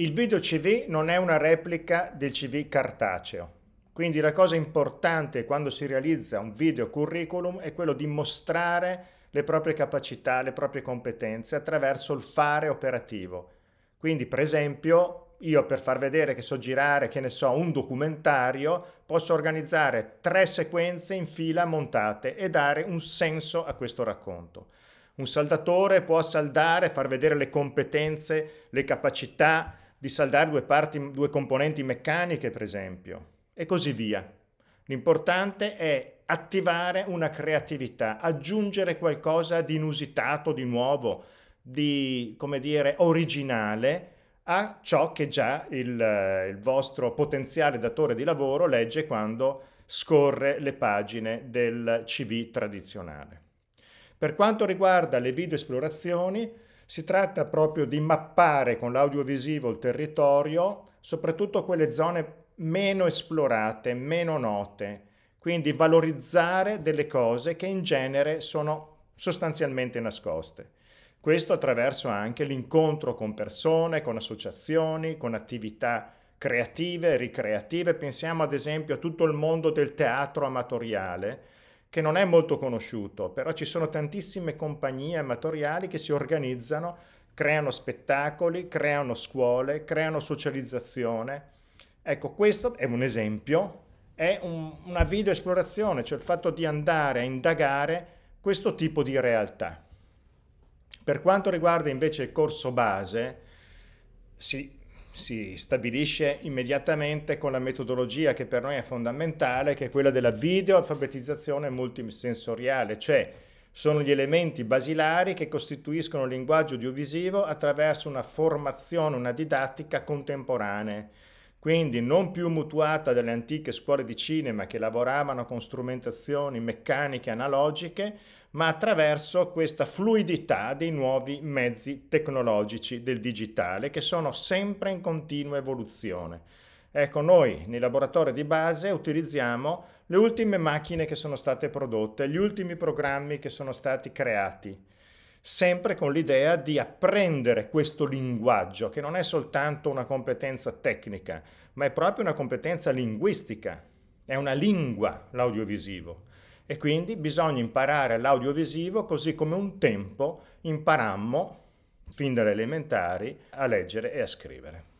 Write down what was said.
Il video CV non è una replica del CV cartaceo, quindi la cosa importante quando si realizza un video curriculum è quello di mostrare le proprie capacità, le proprie competenze attraverso il fare operativo. Quindi, per esempio, io per far vedere che so girare, che ne so, un documentario, posso organizzare tre sequenze in fila montate e dare un senso a questo racconto. Un saldatore può saldare, far vedere le competenze, le capacità, di saldare due, parti, due componenti meccaniche, per esempio, e così via. L'importante è attivare una creatività, aggiungere qualcosa di inusitato, di nuovo, di, come dire, originale a ciò che già il, il vostro potenziale datore di lavoro legge quando scorre le pagine del CV tradizionale. Per quanto riguarda le video esplorazioni, si tratta proprio di mappare con l'audiovisivo il territorio, soprattutto quelle zone meno esplorate, meno note, quindi valorizzare delle cose che in genere sono sostanzialmente nascoste. Questo attraverso anche l'incontro con persone, con associazioni, con attività creative, ricreative. Pensiamo ad esempio a tutto il mondo del teatro amatoriale, che non è molto conosciuto, però ci sono tantissime compagnie amatoriali che si organizzano, creano spettacoli, creano scuole, creano socializzazione. Ecco, questo è un esempio, è un, una video esplorazione, cioè il fatto di andare a indagare questo tipo di realtà. Per quanto riguarda invece il corso base, si si stabilisce immediatamente con la metodologia che per noi è fondamentale, che è quella della videoalfabetizzazione multisensoriale, cioè sono gli elementi basilari che costituiscono il linguaggio audiovisivo attraverso una formazione, una didattica contemporanea quindi non più mutuata dalle antiche scuole di cinema che lavoravano con strumentazioni meccaniche analogiche, ma attraverso questa fluidità dei nuovi mezzi tecnologici del digitale che sono sempre in continua evoluzione. Ecco, noi nei laboratori di base utilizziamo le ultime macchine che sono state prodotte, gli ultimi programmi che sono stati creati sempre con l'idea di apprendere questo linguaggio, che non è soltanto una competenza tecnica, ma è proprio una competenza linguistica, è una lingua l'audiovisivo. E quindi bisogna imparare l'audiovisivo così come un tempo imparammo, fin dalle elementari, a leggere e a scrivere.